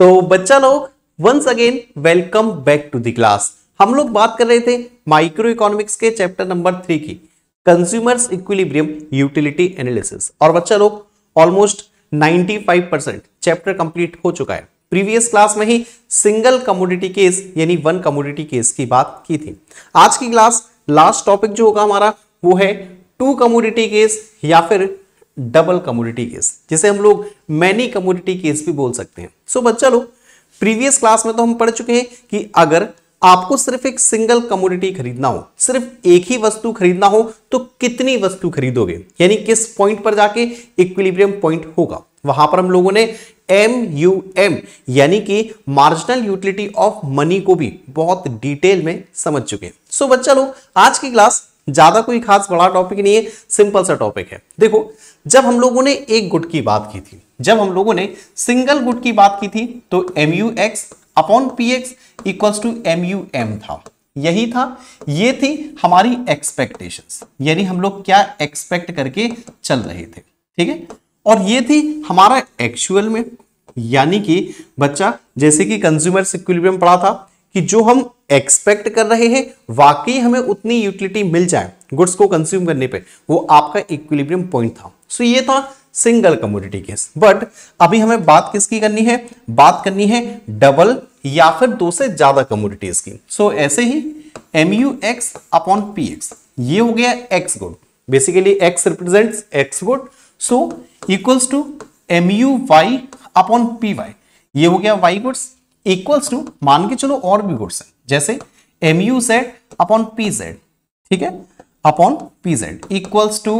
तो बच्चा लोग once again welcome back to the class हम लोग बात कर रहे थे माइक्रो इकोनॉमिक्स के चैप्टर नंबर थ्री की कंज्यूमर्स इक्विलिब्रियम यूटिलिटी एनालिसिस और बच्चा लोग ऑलमोस्ट 95 परसेंट चैप्टर कंप्लीट हो चुका है प्रीवियस क्लास में ही सिंगल कमोडिटी केस यानी वन कमोडिटी केस की बात की थी आज की क्लास लास्ट टॉपिक जो होगा हमारा वो है टू कमोडिटी केस या फिर डबल कम्युनिटी केस जिसे हम लोग मैनी कमोडिटी केस भी बोल सकते हैं सो बच्चा लोग प्रीवियस क्लास में तो हम पढ़ चुके हैं कि अगर आपको सिर्फ एक सिंगल कमोडिटी खरीदना हो सिर्फ एक ही वस्तु खरीदना हो तो कितनी वस्तु खरीदोगे यानी किस पॉइंट पर जाके इक्विलिब्रियम पॉइंट होगा वहां पर हम लोगों ने एम यू एम यानी कि मार्जिनल यूटिलिटी ऑफ मनी को भी बहुत डिटेल में समझ चुके हैं सो बच्चा लोग आज की क्लास ज्यादा कोई खास बड़ा टॉपिक नहीं है सिंपल सा टॉपिक है देखो जब हम लोगों ने एक गुट की बात की थी जब हम लोगों ने सिंगल गुट की बात की थी तो M U X upon P X equal to M U M था यही था ये थी हमारी एक्सपेक्टेशन यानी हम लोग क्या एक्सपेक्ट करके चल रहे थे ठीक है और ये थी हमारा एक्चुअल में यानी कि बच्चा जैसे कि कंज्यूमर इक्विलिब्रियम पढ़ा था कि जो हम एक्सपेक्ट कर रहे हैं वाकई हमें उतनी यूटिलिटी मिल जाए गुड्स को कंज्यूम करने पे वो आपका इक्विलिब्रियम पॉइंट था सो so, ये था सिंगल कमोडिटी केस बट अभी हमें बात किसकी करनी है बात करनी है डबल या फिर दो से ज्यादा कमोडिटीज की सो so, ऐसे ही M U X upon P X ये हो गया X good basically X represent X good so equals to M U Y upon P Y ये हो गया वाई गुड्स इक्वल्स टू मान के चलो और भी गुड्स हैं जैसे M U Z upon P Z ठीक है upon P Z equals to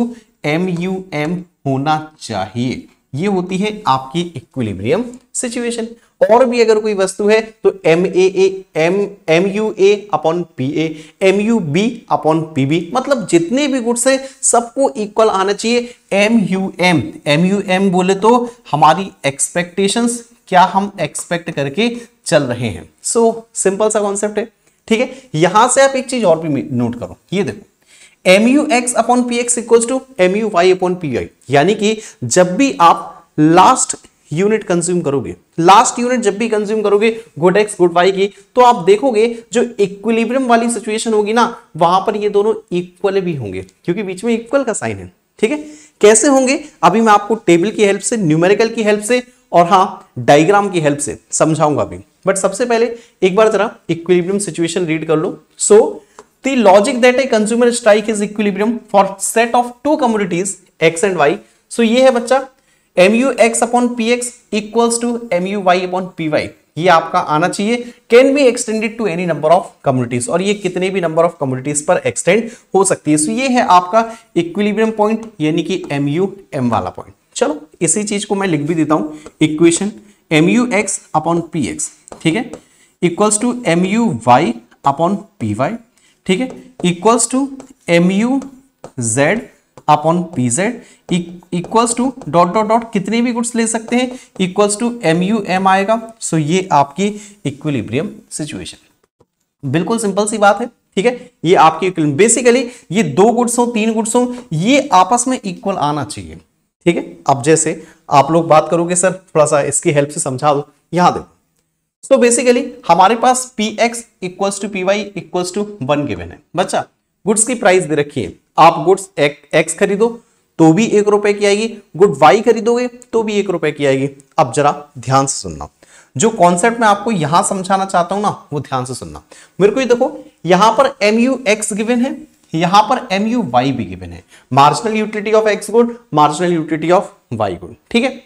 M U M होना चाहिए ये होती है आपकी इक्विलिब्रियम सिचुएशन और भी अगर कोई वस्तु है तो M A M M U A upon P A M U B upon P B मतलब जितने भी गुड्स है सबको इक्वल आना चाहिए M U M M U M बोले तो हमारी एक्सपेक्टेशंस क्या हम एक्सपेक्ट करके चल रहे हैं सो so, सिंपल सा कॉन्सेप्ट है ठीक है यहां से आप एक चीज और भी नोट करो ये देखो M U X upon P X equal to M U Y upon P I यानी कि जब भी आप लास्ट यूनिट कंज्यूम करोगे लास्ट यूनिट जब भी कंज्यूम करोगे गुड एक्स गुड वाई की तो आप देखोगे जो इक्विलिब्रियम वाली सिचुएशन होगी ना वहां पर ये दोनों इक्वल भी होंगे क्योंकि बीच में इक्वल का साइन है ठीक है कैसे होंगे अभी मैं आपको टेबल की हेल्प से न्यूमेरिकल की हेल्प से और हाँ डायग्राम की हेल्प से समझाऊंगा भी बट सबसे पहले एक बार जरा इक्विलिब्रियम सिचुएशन रीड कर लो so the logic that a consumer strike is equilibrium for set of two commodities X and Y so ये है बच्चा M U X upon P X equals to M U Y upon P Y ये आपका आना चाहिए can be extended to any number of commodities और ये कितने भी नंबर ऑफ कम्युनिटीज पर एक्सटेंड हो सकती है सो so ये है आपका इक्विलिब्रियम पॉइंट यानी कि एम यू एम वाला पॉइंट इसी चीज को मैं लिख भी देता हूं equation M U X upon P X ठीक है equals to M U Y upon P Y ठीक है equals to M U Z upon P Z equals to dot dot dot कितने भी गुड्स ले सकते हैं equals to M U M आएगा सो ये आपकी इक्विलिब्रियम सिचुएशन बिल्कुल सिंपल सी बात है ठीक है ये आपकी बेसिकली ये दो गुड्स हो तीन गुड्स हो ये आपस में इक्वल आना चाहिए ठीक है अब जैसे आप लोग बात करोगे सर थोड़ा सा इसकी हेल्प से समझा दो यहां देखो सो बेसिकली हमारे पास P X equals to P Y equals to one given है बच्चा गुड्स की प्राइस दे रखी है आप गुड्स एक्स खरीदो तो भी एक रुपए की आएगी गुड वाई खरीदोगे तो भी एक रुपए की आएगी अब जरा ध्यान से सुनना जो कॉन्सेप्ट मैं आपको यहां समझाना चाहता हूं ना वो ध्यान से सुनना मेरे को ये देखो यहां पर एम यू एक्स गिवेन है यहां पर एम यू वाई भी गिवन है marginal utility of X good marginal utility of Y good ठीक है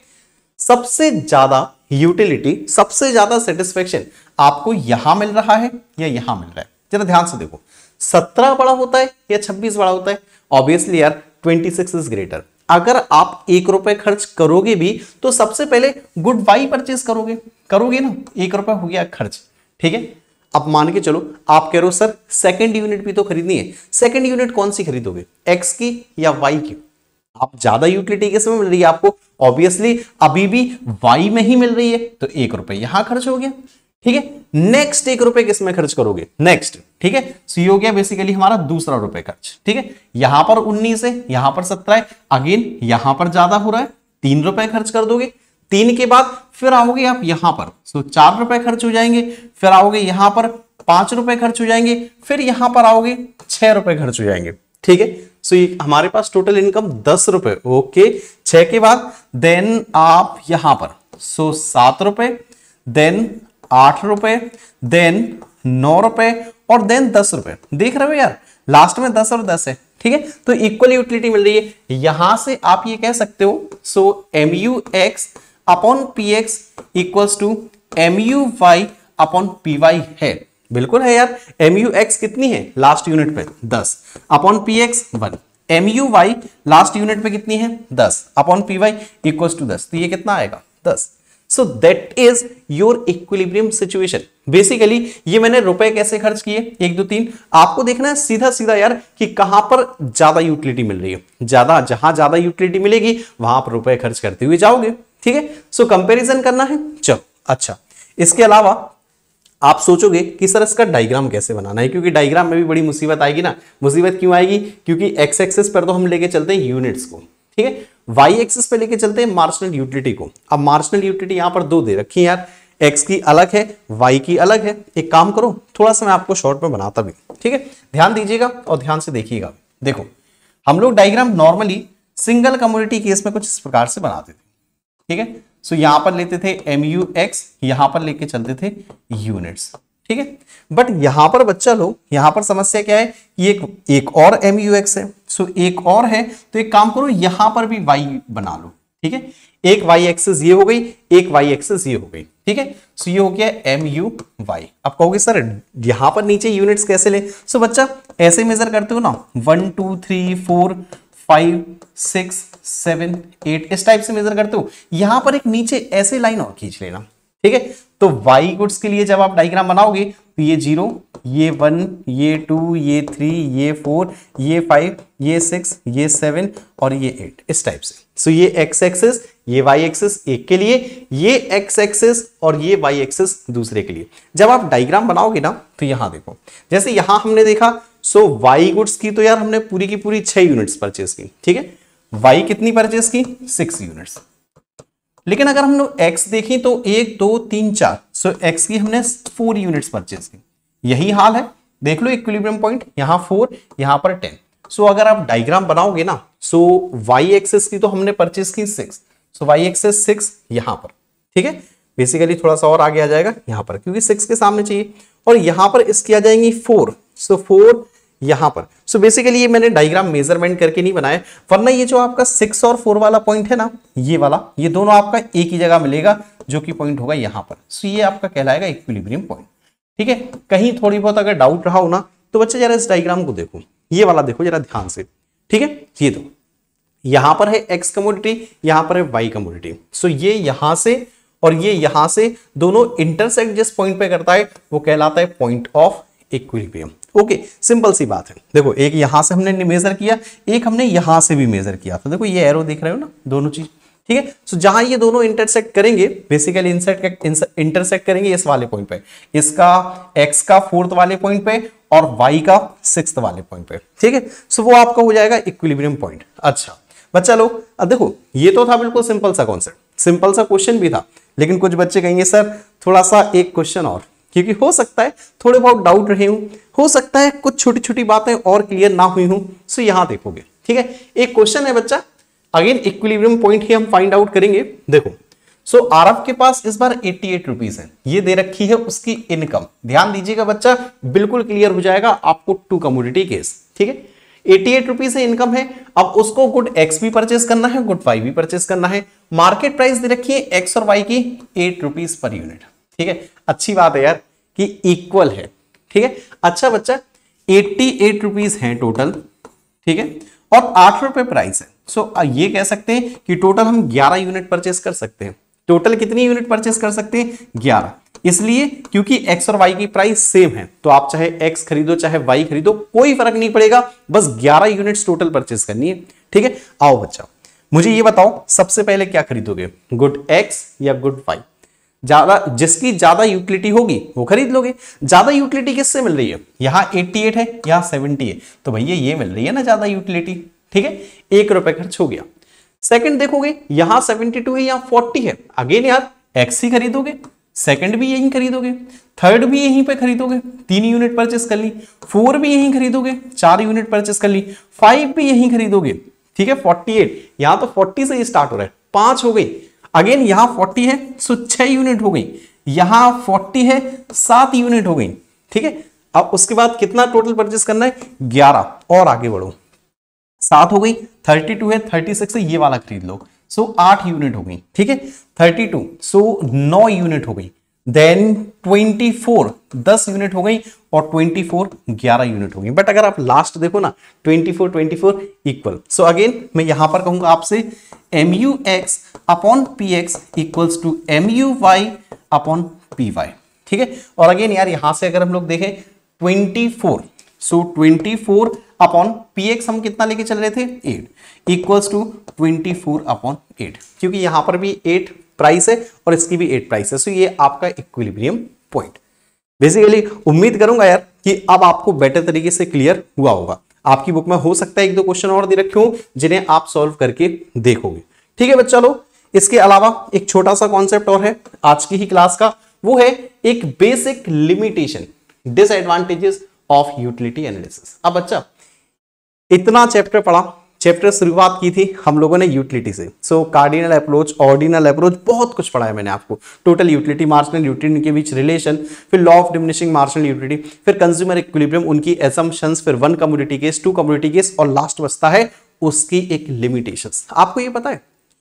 सबसे ज्यादा यूटिलिटी सबसे ज्यादा सेटिस्फेक्शन आपको यहां मिल रहा है या यहां मिल रहा है जरा ध्यान से देखो सत्रह बड़ा होता है या छब्बीस बड़ा होता है ऑब्वियसली यार ट्वेंटी सिक्स इज ग्रेटर अगर आप एक रुपए खर्च करोगे भी तो सबसे पहले गुड वाई परचेज करोगे करोगे ना एक रुपए हो गया खर्च ठीक है आप मान के चलो आप कह रहे हो सर सेकंड यूनिट भी तो खरीदनी है सेकंड यूनिट कौन सी खरीदोगे एक्स की या वाई की आप ज्यादा यूटिलिटी के समय मिल रही है आपको ऑब्वियसली अभी भी वाई में ही मिल रही है तो एक रुपए यहां खर्च हो गया ठीक है नेक्स्ट एक रुपए किसमें खर्च करोगे नेक्स्ट ठीक है सो ये हो गया बेसिकली हमारा दूसरा रुपए खर्च ठीक है यहां पर उन्नीस है यहां पर सत्रह है अगेन यहां पर ज्यादा हो रहा है तीन रुपए खर्च कर दोगे तीन के बाद फिर आओगे आप यहां पर सो चार रुपए खर्च हो जाएंगे फिर आओगे यहां पर पांच रुपए खर्च हो जाएंगे फिर यहां पर आओगे छह रुपए खर्च हो जाएंगे ठीक है सो ये हमारे पास टोटल इनकम दस रुपए ओके छह के बाद देन आप यहां पर सो सात रुपए देन आठ रुपए देन नौ रुपए और देन दस रुपए देख रहे हो यार लास्ट में दस और दस है ठीक है तो इक्वल यूटिलिटी मिल रही है यहां से आप ये कह सकते हो so M U X upon P X equal to M U Y upon P Y है बिल्कुल है यार एम यू एक्स कितनी है लास्ट यूनिट पे दस upon P X one M U Y last unit पे कितनी है दस upon P Y equal to दस तो ये कितना आएगा दस so that is your equilibrium situation basically ये मैंने रुपए कैसे खर्च किए एक दो तीन आपको देखना है सीधा सीधा यार कि कहां पर ज्यादा यूटिलिटी मिल रही है ज्यादा जहां ज्यादा यूटिलिटी मिलेगी वहां पर रुपए खर्च करते हुए जाओगे ठीक है सो कंपेरिजन करना है चलो अच्छा इसके अलावा आप सोचोगे कि सर इसका डायग्राम कैसे बनाना है क्योंकि डायग्राम में भी बड़ी मुसीबत आएगी ना मुसीबत क्यों आएगी क्योंकि एक्स एक्सेस पर तो हम लेके चलते हैं यूनिट्स को ठीक है वाई एक्सेस पर लेके चलते हैं मार्शनल यूटिलिटी को अब मार्शनल यूटिलिटी यहां पर दो दे रखी है यार एक्स की अलग है वाई की अलग है एक काम करो थोड़ा सा मैं आपको शॉर्ट में बनाता भी ठीक है ध्यान दीजिएगा और ध्यान से देखिएगा देखो हम लोग diagram normally single commodity case में कुछ इस प्रकार से बनाते थे ठीक है सो यहां पर लेते थे एम यू एक्स यहां पर लेके चलते थे यूनिट्स ठीक है बट यहां पर बच्चा लोग यहां पर समस्या क्या है कि एक एक और एम यू एक्स है सो एक और है तो एक काम करो यहां पर भी वाई बना लो ठीक है एक वाई एक्सेस ये हो गई एक वाई एक्सेस ये हो गई ठीक है सो ये हो गया एम यू वाई आप कहोगे सर यहां पर नीचे यूनिट्स कैसे ले सो बच्चा ऐसे मेजर करते हो ना one two three four five six seven eight इस टाइप से मेजर करते हो यहां पर एक नीचे ऐसे लाइन और खींच लेना ठीक है तो वाई गुड्स के लिए जब आप डायग्राम बनाओगे तो ये जीरो ये वन ये टू ये थ्री ये फोर ये फाइव ये सिक्स ये सेवन और ये एट इस टाइप से सो so, ये एक्स एक्सेस ये वाई एक्सेस एक के लिए ये एक्स एक्सेस और ये वाई एक्सेस दूसरे के लिए जब आप डायग्राम बनाओगे ना तो यहां देखो जैसे यहां हमने देखा सो वाई गुड्स की तो यार हमने पूरी की पूरी छह यूनिट्स परचेज की ठीक है वाई कितनी परचेज की सिक्स यूनिट्स लेकिन अगर हम लोग एक्स देखें तो एक दो तीन चार सो एक्स की हमने फोर यूनिट्स परचेज की यही हाल है देख लो इक्विलिब्रियम पॉइंट यहां फोर यहां पर टेन सो so, अगर आप डायग्राम बनाओगे ना सो वाई एक्सेस की तो हमने परचेज की six so Y axis six यहां पर ठीक है बेसिकली थोड़ा सा और आगे आ जाएगा यहां पर क्योंकि सिक्स के सामने चाहिए और यहां पर इसकी आ जाएंगी फोर सो फोर यहां पर सो so बेसिकली ये मैंने डायग्राम मेजरमेंट करके नहीं बनाया वरना ये जो आपका सिक्स और फोर वाला पॉइंट है ना ये वाला ये दोनों आपका एक ही जगह मिलेगा जो कि पॉइंट होगा यहां पर सो so ये आपका कहलाएगा इक्विलिब्रियम पॉइंट ठीक है कहीं थोड़ी बहुत अगर डाउट रहा हो ना तो बच्चे जरा इस डायग्राम को देखो ये वाला देखो जरा ध्यान से ठीक है ये दो यहां पर है एक्स कमोडिटी यहां पर है वाई कमोडिटी सो ये यहां से और ये यहां से दोनों इंटरसेक्ट जिस पॉइंट पे करता है वो कहलाता है point of equilibrium okay simple सी बात है देखो एक यहां से हमने मेजर किया एक हमने यहां से भी मेजर किया था तो देखो ये एरो देख रहे हो ना दोनों चीज ठीक है सो जहां ये दोनों इंटरसेक्ट करेंगे बेसिकली इंसेट इंटरसेक्ट करेंगे इस वाले पॉइंट पे इसका एक्स का फोर्थ वाले पॉइंट पे और वाई का सिक्स वाले पॉइंट पे ठीक है सो वो आपका हो जाएगा इक्विलिब्रियम पॉइंट अच्छा बच्चा लोग अब देखो ये तो था बिल्कुल सिंपल सा कॉन्सेप्ट सिंपल सा क्वेश्चन भी था लेकिन कुछ बच्चे कहेंगे सर थोड़ा सा एक क्वेश्चन और क्योंकि हो सकता है थोड़े बहुत डाउट रहे हूं हो सकता है कुछ छोटी छोटी बातें और क्लियर ना हुई हूँ सो यहां देखोगे ठीक है एक क्वेश्चन है बच्चा अगेन इक्विलिब्रियम पॉइंट ही हम फाइंड आउट करेंगे देखो सो so, आरब के पास इस बार 88 एट रुपीज है ये दे रखी है उसकी इनकम ध्यान दीजिएगा बच्चा बिल्कुल क्लियर हो जाएगा आपको टू कम्युनिटी केस ठीक है एटी एट रुपीज है इनकम है अब उसको गुड एक्स भी परचेस करना है गुड वाई भी परचेस करना है मार्केट प्राइस दे रखी है एक्स और वाई की एट रुपीज पर यूनिट ठीक है अच्छी बात है यार कि इक्वल है ठीक है अच्छा बच्चा एट्टी एट रुपीज है टोटल ठीक है और आठ रुपए प्राइस है सो ये कह सकते हैं कि टोटल हम ग्यारह यूनिट परचेस कर सकते हैं टोटल कितनी यूनिट परचेस कर सकते हैं ग्यारह इसलिए क्योंकि एक्स और वाई की प्राइस सेम है तो आप चाहे एक्स खरीदो चाहे वाई खरीदो कोई फर्क नहीं पड़ेगा बस ग्यारह यूनिट्स टोटल परचेस करनी है ठीक है आओ बच्चा मुझे ये बताओ सबसे पहले क्या खरीदोगे गुड एक्स या गुड वाई ज्यादा जिसकी ज्यादा यूटिलिटी होगी वो खरीद लोगे ज्यादा यूटिलिटी किससे मिल रही है यहाँ 88 है यहाँ 70 है तो भैया ये मिल रही है ना ज्यादा यूटिलिटी ठीक है एक रुपए खर्च हो गया सेकंड देखोगे यहाँ 72 है यहाँ 40 है अगेन यार एक्स ही खरीदोगे सेकंड भी यहीं खरीदोगे थर्ड भी यहीं पे खरीदोगे तीन यूनिट परचेस कर ली फोर भी यहीं खरीदोगे चार यूनिट परचेस कर ली फाइव भी यहीं खरीदोगे ठीक है फोर्टी एट यहाँ तो फोर्टी से ही स्टार्ट हो रहा है पांच हो गई अगेन यहां 40 है सो छह यूनिट हो गई यहां 40 है सात यूनिट हो गई ठीक है अब उसके बाद कितना टोटल परचेस करना है ग्यारह और आगे बढ़ो सात हो गई थर्टी टू है थर्टी है ये वाला खरीद लो सो आठ यूनिट हो गई ठीक है थर्टी टू सो नौ यूनिट हो गई देन 24 10 यूनिट हो गई और 24 11 यूनिट हो गई बट अगर आप लास्ट देखो ना 24 24 इक्वल सो अगेन मैं यहां पर कहूंगा आपसे M U X upon P X equals to M U Y upon P Y ठीक है और अगेन यार यहां से अगर हम लोग देखें 24 so so 24 upon P X हम कितना लेके चल रहे थे 8 इक्वल्स टू 24 अपॉन 8 क्योंकि यहां पर भी 8 प्राइस है और इसकी भी एट प्राइस है सो ये आपका इक्विलिब्रियम पॉइंट बेसिकली उम्मीद करूंगा यार कि अब आपको बेटर तरीके से क्लियर हुआ होगा आपकी बुक में हो सकता है एक दो क्वेश्चन और दे रखे हो जिन्हें आप सॉल्व करके देखोगे ठीक है बच्चा लो इसके अलावा एक छोटा सा कॉन्सेप्ट और है आज की ही क्लास का वो है एक basic limitation disadvantages of utility analysis अब बच्चा इतना चैप्टर पढ़ा चैप्टर शुरुआत की थी हम लोगों ने यूटिलिटी से so cardinal approach ordinal approach बहुत कुछ पढ़ा है मैंने आपको टोटल यूटिलिटी मार्जिनल यूटिलिटी के बीच रिलेशन फिर law of diminishing marginal utility फिर कंज्यूमर इक्विलिब्रियम उनकी एजम्पन्स फिर one commodity case two commodity case और लास्ट बचता है उसकी एक लिमिटेशन आपको ये पता है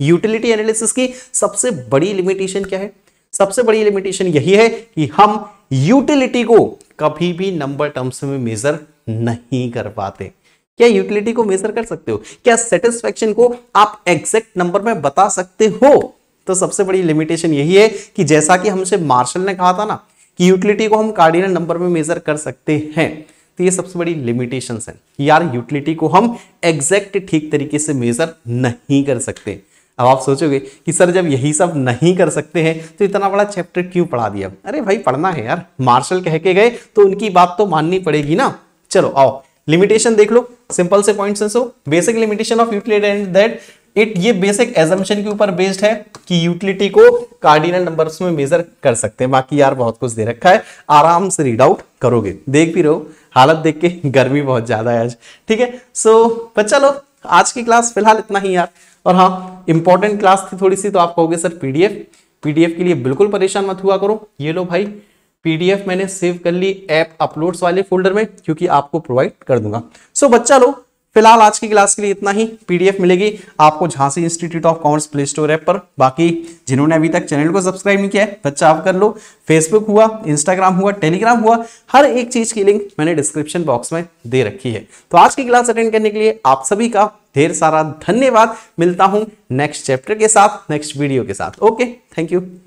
यूटिलिटी एनालिसिस की सबसे बड़ी लिमिटेशन क्या है सबसे बड़ी लिमिटेशन यही है कि हम यूटिलिटी को कभी भी नंबर टर्म्स में मेजर नहीं कर पाते क्या यूटिलिटी को मेजर कर सकते हो क्या सेटिस्फेक्शन को आप एग्जैक्ट नंबर में बता सकते हो तो सबसे बड़ी लिमिटेशन यही है कि जैसा कि हमसे मार्शल ने कहा था ना कि यूटिलिटी को हम कार्डिनल नंबर में मेजर कर सकते हैं तो ये सबसे बड़ी लिमिटेशन है यार यूटिलिटी को हम एग्जैक्ट ठीक तरीके से मेजर नहीं कर सकते अब आप सोचोगे कि सर जब यही सब नहीं कर सकते हैं तो इतना बड़ा चैप्टर क्यों पढ़ा दिया अरे भाई पढ़ना है यार मार्शल कह के गए तो उनकी बात तो माननी पड़ेगी ना चलो आओ लिमिटेशन देख लो सिंपल से पॉइंट से so basic limitation of Euclid and that it ये बेसिक एजम्पन के ऊपर बेस्ड है कि यूटिलिटी को कार्डिनल नंबर्स में मेजर कर सकते हैं बाकी यार बहुत कुछ दे रखा है आराम से रीड आउट करोगे देख भी रहो हालत देख के गर्मी बहुत ज्यादा है आज ठीक है सो so, चलो आज की क्लास फिलहाल इतना ही यार और हाँ इंपॉर्टेंट क्लास थी थोड़ी सी तो आप कहोगे सर पीडीएफ पीडीएफ के लिए बिल्कुल परेशान मत हुआ करो ये लो भाई पीडीएफ मैंने सेव कर ली ऐप अपलोड्स वाले फोल्डर में क्योंकि आपको प्रोवाइड कर दूंगा सो so, बच्चा लो फिलहाल आज की क्लास के लिए इतना ही पीडीएफ मिलेगी आपको Jhansi institute of commerce Play Store app पर बाकी जिन्होंने अभी तक चैनल को सब्सक्राइब नहीं किया है बच्चा आप कर लो फेसबुक हुआ इंस्टाग्राम हुआ टेलीग्राम हुआ हर एक चीज की लिंक मैंने डिस्क्रिप्शन बॉक्स में दे रखी है तो आज की क्लास अटेंड करने के लिए आप सभी का ढेर सारा धन्यवाद मिलता हूं नेक्स्ट चैप्टर के साथ नेक्स्ट वीडियो के साथ ओके थैंक यू